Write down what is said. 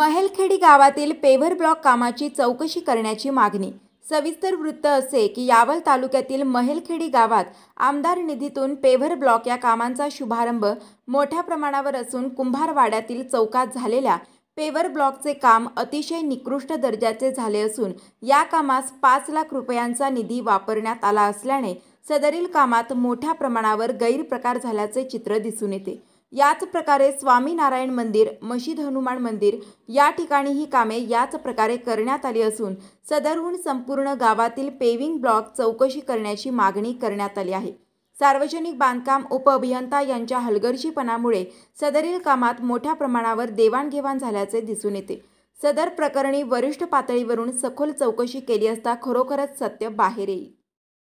महेलखेडी गावातील paver block कामाची चौकशी करण्याची मागणी सविस्तर वृत्त असे की यावल तालुक्यातील महेलखेडी गावात आमदार निधीतून पेव्हर ब्लॉक या कामांचा शुभारंभ मोठ्या प्रमाणावर असून कुंभारवाड्यातील चौकात झालेल्या पेव्हर ब्लॉकचे काम अतिशय निकृष्ट दर्जाचे झाले असून या कामास पाच लाख रुपयांचा निधी वापरण्यात आला असल्याने सदरील कामात मोठ्या प्रमाणावर गैरप्रकार झाल्याचे चित्र दिसून येते याच प्रकारे स्वामीनारायण मंदिर मशीद हनुमान मंदिर या ठिकाणी ही कामे याच प्रकारे करण्यात आली असून सदरहून संपूर्ण गावातील पेविंग ब्लॉक चौकशी करण्याची मागणी करण्यात आली आहे सार्वजनिक बांधकाम उपअभियंता यांच्या हलगर्जीपणामुळे सदरील कामात मोठ्या प्रमाणावर देवाणघेवाण झाल्याचे दिसून येते सदर प्रकरणी वरिष्ठ पातळीवरून सखोल चौकशी केली असता खरोखरच सत्य बाहेर येईल